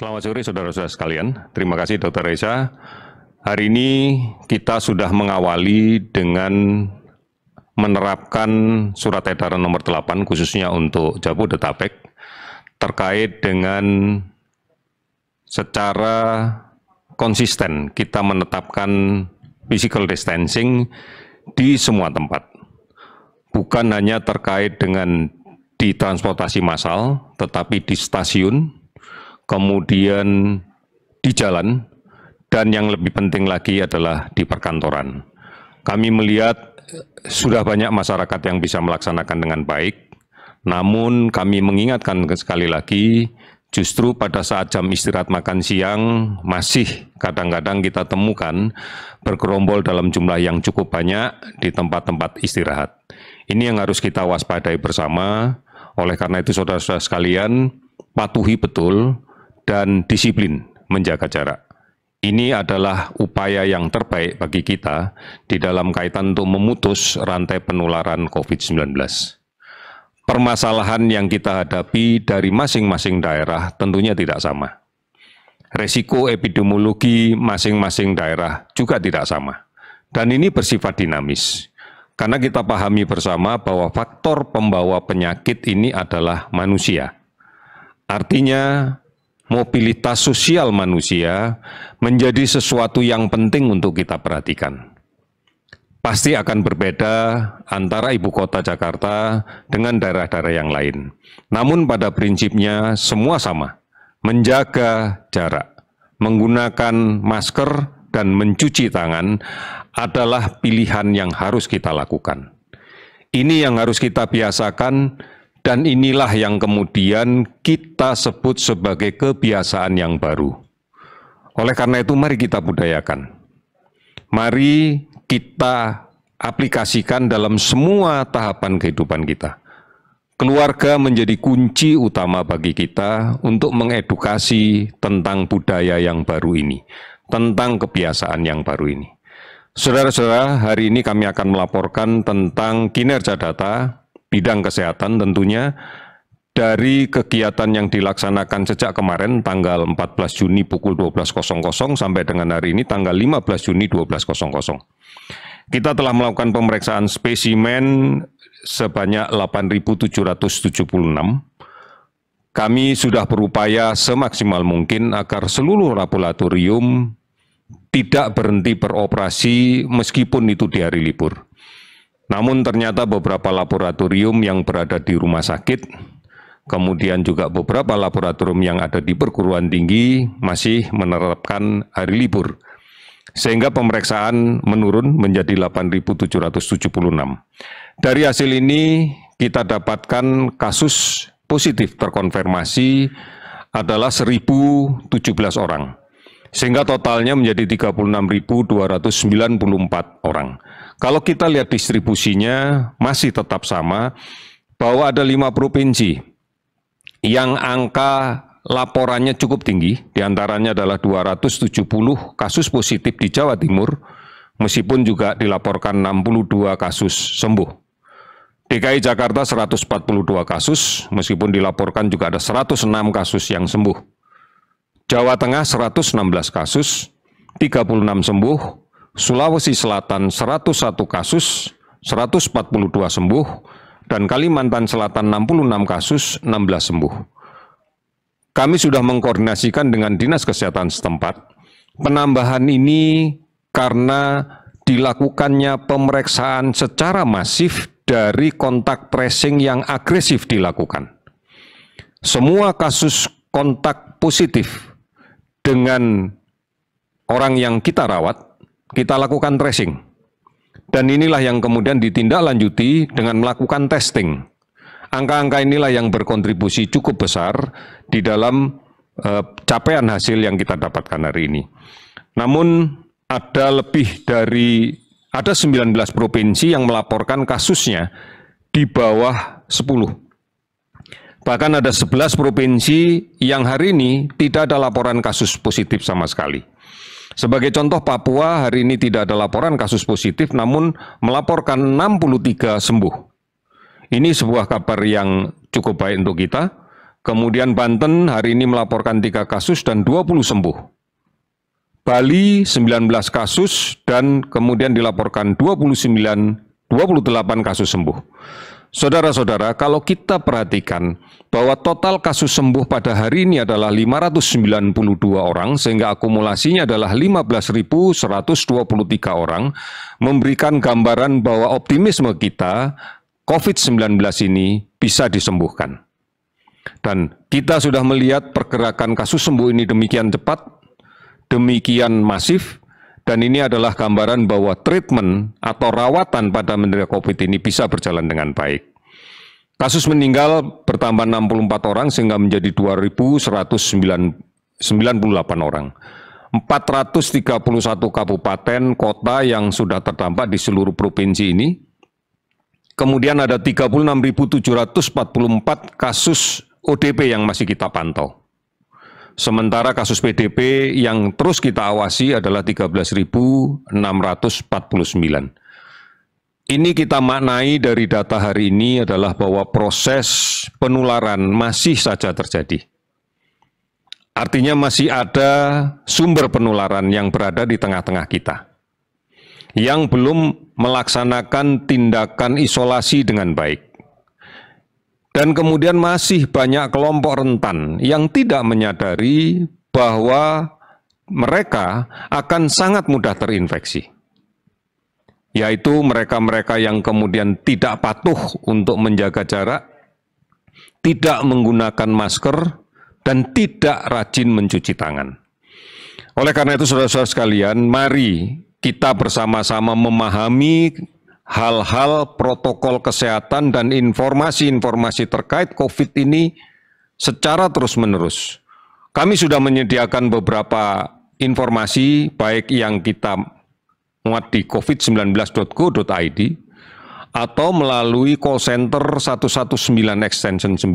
Selamat sore saudara-saudara sekalian. Terima kasih Dr. Reza. Hari ini kita sudah mengawali dengan menerapkan surat edaran nomor 8 khususnya untuk Jabodetabek terkait dengan secara konsisten kita menetapkan physical distancing di semua tempat. Bukan hanya terkait dengan di transportasi massal, tetapi di stasiun, kemudian di jalan, dan yang lebih penting lagi adalah di perkantoran. Kami melihat sudah banyak masyarakat yang bisa melaksanakan dengan baik, namun kami mengingatkan sekali lagi, justru pada saat jam istirahat makan siang masih kadang-kadang kita temukan bergerombol dalam jumlah yang cukup banyak di tempat-tempat istirahat. Ini yang harus kita waspadai bersama. Oleh karena itu saudara-saudara sekalian, patuhi betul dan disiplin menjaga jarak. Ini adalah upaya yang terbaik bagi kita di dalam kaitan untuk memutus rantai penularan COVID-19. Permasalahan yang kita hadapi dari masing-masing daerah tentunya tidak sama. Resiko epidemiologi masing-masing daerah juga tidak sama. Dan ini bersifat dinamis. Karena kita pahami bersama bahwa faktor pembawa penyakit ini adalah manusia. Artinya mobilitas sosial manusia menjadi sesuatu yang penting untuk kita perhatikan. Pasti akan berbeda antara ibu kota Jakarta dengan daerah-daerah yang lain. Namun pada prinsipnya semua sama, menjaga jarak, menggunakan masker, dan mencuci tangan adalah pilihan yang harus kita lakukan. Ini yang harus kita biasakan dan inilah yang kemudian kita sebut sebagai kebiasaan yang baru. Oleh karena itu mari kita budayakan. Mari kita aplikasikan dalam semua tahapan kehidupan kita. Keluarga menjadi kunci utama bagi kita untuk mengedukasi tentang budaya yang baru ini, tentang kebiasaan yang baru ini. Saudara-saudara, hari ini kami akan melaporkan tentang kinerja data bidang kesehatan tentunya dari kegiatan yang dilaksanakan sejak kemarin tanggal 14 Juni pukul 12.00 sampai dengan hari ini tanggal 15 Juni 12.00. Kita telah melakukan pemeriksaan spesimen sebanyak 8.776. Kami sudah berupaya semaksimal mungkin agar seluruh laboratorium tidak berhenti beroperasi meskipun itu di hari libur. Namun ternyata beberapa laboratorium yang berada di rumah sakit, kemudian juga beberapa laboratorium yang ada di perguruan tinggi masih menerapkan hari libur. Sehingga pemeriksaan menurun menjadi 8.776. Dari hasil ini kita dapatkan kasus positif terkonfirmasi adalah 1017 orang. Sehingga totalnya menjadi 36.294 orang. Kalau kita lihat distribusinya masih tetap sama, bahwa ada lima provinsi yang angka laporannya cukup tinggi, diantaranya adalah 270 kasus positif di Jawa Timur, meskipun juga dilaporkan 62 kasus sembuh. DKI Jakarta 142 kasus, meskipun dilaporkan juga ada 106 kasus yang sembuh. Jawa Tengah 116 kasus, 36 sembuh, Sulawesi Selatan 101 kasus, 142 sembuh, dan Kalimantan Selatan 66 kasus, 16 sembuh. Kami sudah mengkoordinasikan dengan Dinas Kesehatan setempat. Penambahan ini karena dilakukannya pemeriksaan secara masif dari kontak tracing yang agresif dilakukan. Semua kasus kontak positif dengan orang yang kita rawat, kita lakukan tracing. Dan inilah yang kemudian ditindaklanjuti dengan melakukan testing. Angka-angka inilah yang berkontribusi cukup besar di dalam eh, capaian hasil yang kita dapatkan hari ini. Namun ada lebih dari ada 19 provinsi yang melaporkan kasusnya di bawah 10 Bahkan ada 11 provinsi yang hari ini tidak ada laporan kasus positif sama sekali. Sebagai contoh Papua hari ini tidak ada laporan kasus positif namun melaporkan 63 sembuh. Ini sebuah kabar yang cukup baik untuk kita. Kemudian Banten hari ini melaporkan 3 kasus dan 20 sembuh. Bali 19 kasus dan kemudian dilaporkan 29 28 kasus sembuh. Saudara-saudara, kalau kita perhatikan bahwa total kasus sembuh pada hari ini adalah 592 orang, sehingga akumulasinya adalah 15.123 orang, memberikan gambaran bahwa optimisme kita COVID-19 ini bisa disembuhkan. Dan kita sudah melihat pergerakan kasus sembuh ini demikian cepat, demikian masif, dan ini adalah gambaran bahwa treatment atau rawatan pada menderita COVID ini bisa berjalan dengan baik. Kasus meninggal bertambah 64 orang sehingga menjadi 2.198 orang. 431 kabupaten kota yang sudah terdampak di seluruh provinsi ini. Kemudian ada 36.744 kasus ODP yang masih kita pantau. Sementara kasus PDP yang terus kita awasi adalah 13.649. Ini kita maknai dari data hari ini adalah bahwa proses penularan masih saja terjadi. Artinya masih ada sumber penularan yang berada di tengah-tengah kita. Yang belum melaksanakan tindakan isolasi dengan baik. Dan kemudian masih banyak kelompok rentan yang tidak menyadari bahwa mereka akan sangat mudah terinfeksi. Yaitu mereka-mereka yang kemudian tidak patuh untuk menjaga jarak, tidak menggunakan masker, dan tidak rajin mencuci tangan. Oleh karena itu, saudara-saudara sekalian, mari kita bersama-sama memahami hal-hal protokol kesehatan dan informasi-informasi terkait COVID ini secara terus-menerus. Kami sudah menyediakan beberapa informasi baik yang kita muat di covid19.go.id atau melalui call center 119 extension 9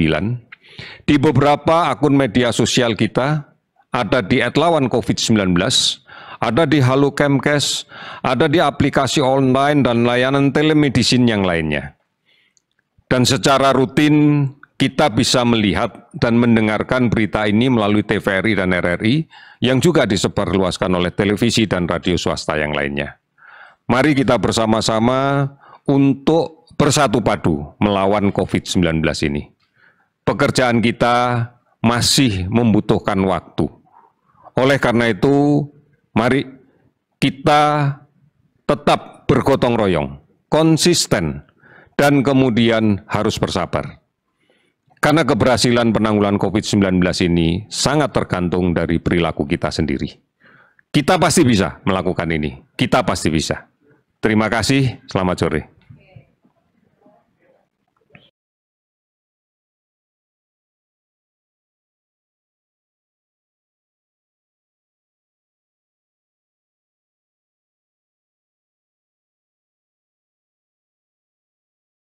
di beberapa akun media sosial kita ada di @lawan covid 19 ada di Halo Kemkes, ada di aplikasi online dan layanan telemedicine yang lainnya. Dan secara rutin kita bisa melihat dan mendengarkan berita ini melalui TVRI dan RRI yang juga disebarluaskan oleh televisi dan radio swasta yang lainnya. Mari kita bersama-sama untuk bersatu padu melawan COVID-19 ini. Pekerjaan kita masih membutuhkan waktu. Oleh karena itu, Mari kita tetap bergotong royong, konsisten, dan kemudian harus bersabar. Karena keberhasilan penanggulan COVID-19 ini sangat tergantung dari perilaku kita sendiri. Kita pasti bisa melakukan ini. Kita pasti bisa. Terima kasih. Selamat sore.